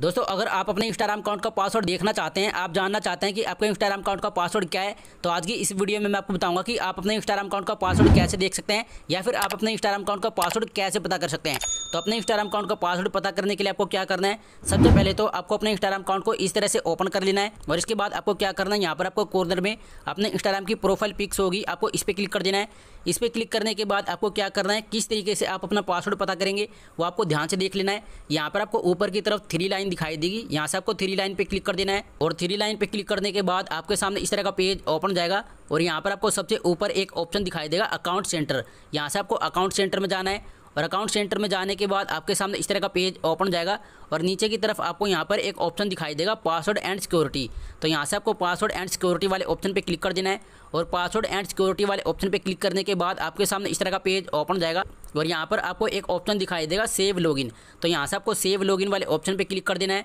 दोस्तों अगर आप अपने इंस्टाग्राम अकाउंट का पासवर्ड देखना चाहते हैं आप जानना चाहते हैं कि आपके इंस्टाग्राम अकाउंट का पासवर्ड क्या है तो आज की इस वीडियो में मैं आपको बताऊंगा कि आप अपने इंस्टाग्राम अकाउंट का पासवर्ड कैसे देख सकते हैं या फिर आप अपने इंस्टाग्राम अकाउंट का पासवर्ड कैसे पता कर सकते हैं तो अपने इंस्टाग्राम अकाउंट का पासवर्ड पता करने के लिए आपको क्या करना है सबसे पहले तो आपको अपने इंस्टाग्राम अकाउंट को इस तरह से ओपन कर लेना है और इसके बाद आपको क्या करना है यहाँ पर आपको कॉर्नर में अपने इंस्टाग्राम की प्रोफाइल पिक्स होगी आपको इस पर क्लिक कर देना है इस पर क्लिक करने के बाद आपको क्या करना है किस तरीके से आप अपना पासवर्ड पता करेंगे वो आपको ध्यान से देख लेना है यहाँ पर आपको ऊपर की तरफ थ्री लाइन लाइन दिखाई देगी यहाँ से आपको थ्री लाइन पे क्लिक कर देना है और थ्री लाइन पे क्लिक करने के बाद आपके सामने इस तरह का पेज ओपन जाएगा और यहाँ पर आपको सबसे ऊपर एक ऑप्शन दिखाई देगा अकाउंट सेंटर यहाँ से आपको अकाउंट सेंटर में जाना है और अकाउंट सेंटर में जाने के बाद आपके सामने इस तरह का पेज ओपन जाएगा और नीचे की तरफ आपको यहाँ पर एक ऑप्शन दिखाई देगा पासवर्ड एंड सिक्योरिटी तो यहाँ से आपको पासवर्ड एंड सिक्योरिटी वाले ऑप्शन पर क्लिक कर देना है और पासवर्ड एंड सिक्योरिटी वाले ऑप्शन पर क्लिक करने के बाद आपके सामने इस तरह का पेज ओपन जाएगा और यहाँ पर आपको एक ऑप्शन दिखाई देगा सेव लॉगिन तो यहाँ से आपको सेव लॉगिन वाले ऑप्शन पर क्लिक कर देना है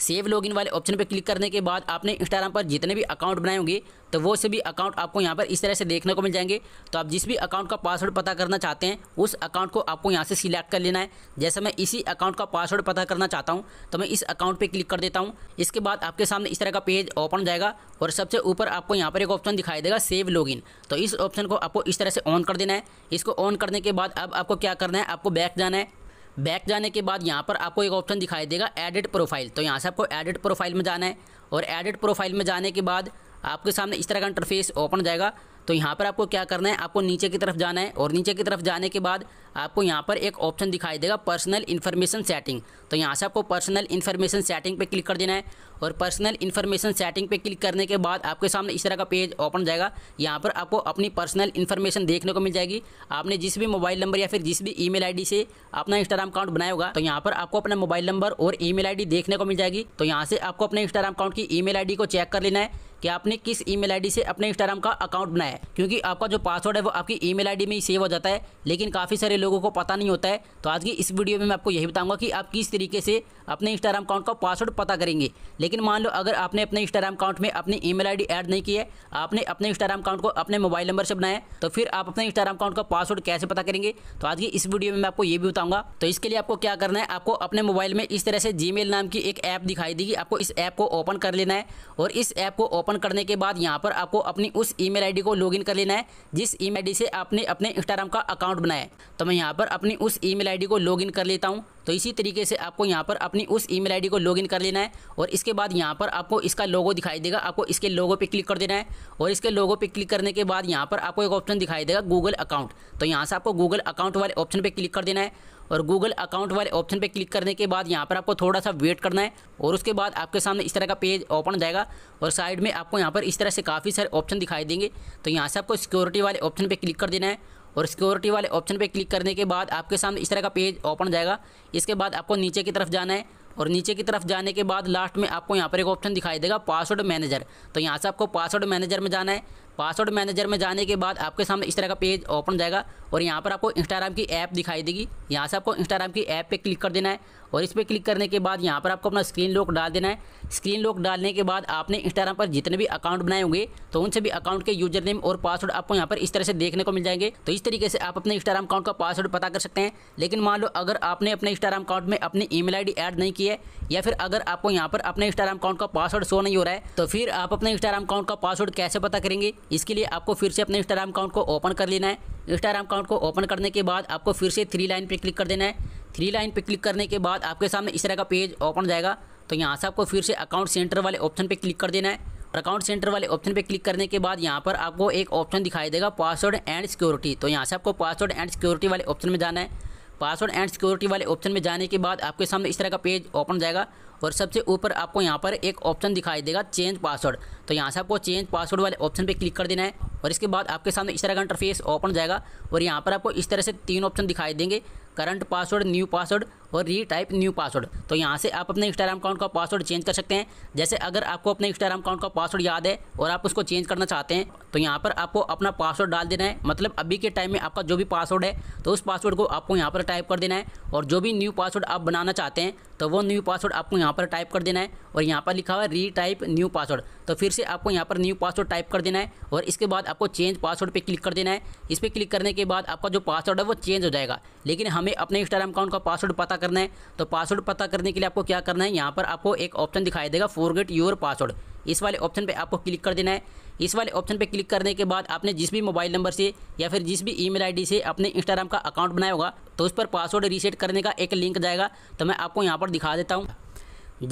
सेव लॉग वाले ऑप्शन पर क्लिक करने के बाद आपने इंस्टाग्राम पर जितने भी अकाउंट बनाए होंगे तो वो सभी अकाउंट आपको यहाँ पर इस तरह से देखने को मिल जाएंगे तो आप जिस भी अकाउंट का पासवर्ड पता करना चाहते हैं उस अकाउंट को आपको यहाँ से सिलेक्ट कर लेना है जैसे मैं इसी अकाउंट का पासवर्ड पता करना चाहता हूँ तो मैं इस अकाउंट पर क्लिक कर देता हूँ इसके बाद आपके सामने इस तरह का पेज ओपन जाएगा और सबसे ऊपर आपको यहाँ पर एक ऑप्शन दिखाई देगा सेव लॉगिन तो इस ऑप्शन को आपको इस तरह से ऑन कर देना है इसको ऑन करने के बाद अब आपको क्या करना है आपको बैक जाना है बैक जाने के बाद यहाँ पर आपको एक ऑप्शन दिखाई देगा एडिट प्रोफाइल तो यहाँ से आपको एडिट प्रोफाइल में जाना है और एडिट प्रोफाइल में जाने के बाद आपके सामने इस तरह का इंटरफेस ओपन जाएगा तो यहाँ पर आपको क्या करना है आपको नीचे की तरफ जाना है और नीचे की तरफ जाने के बाद आपको यहाँ पर एक ऑप्शन दिखाई देगा पर्सनल इन्फॉर्मेशन सेटिंग तो यहाँ से आपको पर्सनल इन्फॉर्मेशन सेटिंग पे क्लिक कर देना है और पर्सनल इन्फॉर्मेशन सेटिंग पे क्लिक करने के बाद आपके सामने इस तरह का पेज ओपन जाएगा यहाँ पर आपको अपनी पर्सनल इन्फॉर्मेशन देखने को मिल जाएगी आपने जिस भी मोबाइल नंबर या फिर जिस भी ई मेल से अपना इंस्टाग्राम अकाउंट बनाया होगा तो यहाँ पर आपको अपना मोबाइल नंबर और ई मेल देखने को मिल जाएगी तो यहाँ से आपको अपने इंस्टाग्राम अकाउंट की ई मेल को चेक कर लेना है कि आपने किस ईमेल आईडी से अपने इंस्टाग्राम का अकाउंट बनाया है क्योंकि आपका जो पासवर्ड है वो आपकी ईमेल आईडी में ही सेव हो जाता है लेकिन काफ़ी सारे लोगों को पता नहीं होता है तो आज की इस वीडियो में मैं आपको यही बताऊंगा कि आप किस तरीके से अपने इंस्टाग्राम अकाउंट का पासवर्ड पता करेंगे लेकिन मान लो अगर आपने अपने इंस्टाग्राम अकाउंट में अपनी ईमेल आईडी ऐड नहीं की है आपने अपने इंस्टाग्राम अकाउंट को अपने मोबाइल नंबर से बनाया तो फिर आप अपने इंस्टाग्राम अकाउंट का पासवर्ड कैसे पता करेंगे तो आज की इस वीडियो में मैं आपको ये भी बताऊंगा तो इसके लिए आपको क्या करना है आपको अपने मोबाइल में इस तरह से जी नाम की एक ऐप दिखाई देगी आपको इस ऐप को ओपन कर लेना है और इस ऐप को ओपन करने के बाद यहाँ पर आपको अपनी उस ई मेल को लॉग कर लेना है जिस ई मेल से आपने अपने इंस्टाग्राम का अकाउंट बनाया तो मैं यहाँ पर अपनी उस ईमेल आईडी को लॉगिन कर लेता हूँ तो इसी तरीके से आपको यहाँ पर अपनी उस ईमेल आईडी को लॉगिन कर लेना है और इसके बाद यहाँ पर आपको इसका लोगो दिखाई देगा आपको इसके लोगो पे क्लिक कर देना है और इसके लोगो पे क्लिक करने के बाद यहाँ पर आपको एक ऑप्शन दिखाई देगा गूगल अकाउंट तो यहाँ से आपको गूगल अकाउंट वाले ऑप्शन पर क्लिक कर देना है और गूगल अकाउंट वाले ऑप्शन पर क्लिक करने के बाद यहाँ पर आपको थोड़ा सा वेट करना है और उसके बाद आपके सामने इस तरह का पेज ओपन जाएगा और साइड में आपको यहाँ पर इस तरह से काफ़ी सारे ऑप्शन दिखाई देंगे तो यहाँ से आपको सिक्योरिटी वाले ऑप्शन पर क्लिक कर देना है और सिक्योरिटी वाले ऑप्शन पे क्लिक करने के बाद आपके सामने इस तरह का पेज ओपन जाएगा इसके बाद आपको नीचे की तरफ जाना है और नीचे की तरफ जाने के बाद लास्ट में आपको यहाँ पर एक ऑप्शन दिखाई देगा पासवर्ड मैनेजर तो यहाँ से आपको पासवर्ड मैनेजर में जाना है पासवर्ड मैनेजर में जाने के बाद आपके सामने इस तरह का पेज ओपन जाएगा और यहाँ पर आपको इंस्टाग्राम की ऐप दिखाई देगी यहाँ से आपको इंस्टाग्राम की ऐप पे क्लिक कर देना है और इस पर क्लिक करने के बाद यहाँ पर आपको अपना स्क्रीन लॉक डाल देना है स्क्रीन लॉक डालने के बाद आपने इंस्टाग्राम पर जितने भी अकाउंट बनाए होंगे तो उन सभी अकाउंट के यूजर नेम और पासवर्ड आपको यहाँ पर इस तरह से देखने को मिल जाएंगे तो इस तरीके से आप अपने इंस्टाग्राम अकाउंट का पासवर्ड पता कर सकते हैं लेकिन मान लो अगर आपने अपने इंस्टाग्राम अकाउंट में अपनी ई मेल ऐड नहीं की है या फिर अगर आपको यहाँ पर अपने इंस्टाग्राम अकाउंट का पासवर्ड शो नहीं हो रहा है तो फिर आप अपने इंस्टाग्राम अकाउंट का पासवर्ड कैसे पता करेंगे इसके लिए आपको फिर से अपने इंस्टाग्राम अकाउंट को ओपन कर लेना है इंस्टाग्राम अकाउंट को ओपन करने के बाद आपको फिर से थ्री लाइन पर क्लिक कर देना है थ्री लाइन पर क्लिक करने के बाद आपके सामने इस तरह का पेज ओपन जाएगा तो यहाँ से आपको फिर से अकाउंट सेंटर वाले ऑप्शन पर क्लिक कर देना है और अकाउंट सेंटर वाले ऑप्शन पे क्लिक करने के बाद यहाँ पर आपको एक ऑप्शन दिखाई देगा पासवर्ड एंड सिक्योरिटी तो यहाँ से आपको पासवर्ड एंड सिक्योरिटी वाले ऑप्शन में जाना है पासवर्ड एंड सिक्योरिटी वाले ऑप्शन में जाने के बाद आपके सामने इस तरह का पेज ओपन जाएगा और सबसे ऊपर आपको यहाँ पर एक ऑप्शन दिखाई देगा चेंज पासवर्ड तो यहाँ से आपको चेंज पासवर्ड वाले ऑप्शन पर क्लिक कर देना है और इसके बाद आपके सामने इस तरह का इंटरफेस ओपन जाएगा और यहाँ पर आपको इस तरह से तीन ऑप्शन दिखाई देंगे करंट पासवर्ड न्यू पासवर्ड और री टाइप न्यू पासवर्ड तो यहाँ से आप अपने इंस्टाग्राम अकाउंट का पासवर्ड चेंज कर सकते हैं जैसे अगर आपको अपने इंस्टाग्राम अकाउंट का पासवर्ड याद है और आप उसको चेंज करना चाहते हैं तो यहाँ पर आपको अपना पासवर्ड डाल देना है मतलब अभी के टाइम में आपका जो भी पासवर्ड है तो उस पासवर्ड को आपको यहाँ पर टाइप कर देना है और जो भी न्यू पासवर्ड आप बनाना चाहते हैं तो वो न्यू पासवर्ड आपको यहाँ पर टाइप कर देना है और यहाँ पर लिखा हुआ है री टाइप न्यू पासवर्ड तो फिर से आपको यहाँ पर न्यू पासवर्ड टाइप कर देना है और इसके बाद आपको चेंज पासवर्ड पर क्लिक कर देना है इस पर क्लिक करने के बाद आपका जो पासवर्ड है वो चेंज हो जाएगा लेकिन हमें अपने इंस्टाग्राम अकाउंट का पासवर्ड पता करना है तो पासवर्ड पता करने के लिए आपको क्या करना है यहाँ पर आपको एक ऑप्शन दिखाई देगा फॉरगेट योर पासवर्ड इस वाले ऑप्शन पे आपको क्लिक कर देना है इस वाले ऑप्शन पे क्लिक करने के बाद आपने जिस भी मोबाइल नंबर से या फिर जिस भी ईमेल आईडी से अपने इंस्टाग्राम का अकाउंट बनाया होगा तो उस पर पासवर्ड रीसेट करने का एक लिंक जाएगा तो मैं आपको यहाँ पर दिखा देता हूँ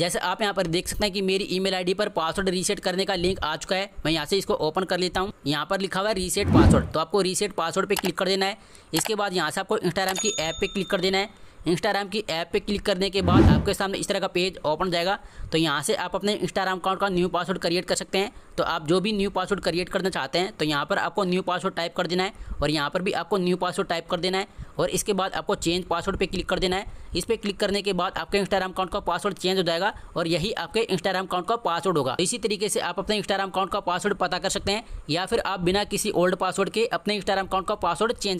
जैसे आप यहाँ पर देख सकते हैं कि मेरी ईमेल आईडी पर पासवर्ड रीसेट करने का लिंक आ चुका है मैं यहाँ से इसको ओपन कर लेता हूँ यहाँ पर लिखा हुआ है रीसेट पासवर्ड तो आपको रीसेट पासवर्ड पे क्लिक कर देना है इसके बाद यहाँ से आपको इंस्टाग्राम की ऐप पे क्लिक कर देना है इंस्टाग्राम की ऐप पे क्लिक करने के बाद आपके सामने इस तरह का पेज ओपन जाएगा तो यहाँ से आप अपने इंस्टाग्राम अकाउंट का न्यू पासवर्ड क्रिएट कर सकते हैं तो आप जो भी न्यू पासवर्ड क्रिएट करना चाहते हैं तो यहाँ पर आपको न्यू पासवर्ड टाइप कर देना है और यहाँ पर भी आपको न्यू पासवर्ड टाइप कर देना है और इसके बाद आपको चेंज पासवर्ड पर क्लिक कर देना है इस पर क्लिक करने के बाद आपके इंस्टाग्राम अकाउंट का पासवर्ड चेंज हो जाएगा और यही आपके इंस्टाग्राम अकाउंट का पासवर्ड होगा तो इसी तरीके से आप अपने इंस्टाग्राम अकाउंट का पासवर्ड पता कर सकते हैं या फिर आप बिना किसी ओल्ड पासवर्ड के अपने इंस्टाग्राम अकाउंट का पासवर्ड चेंज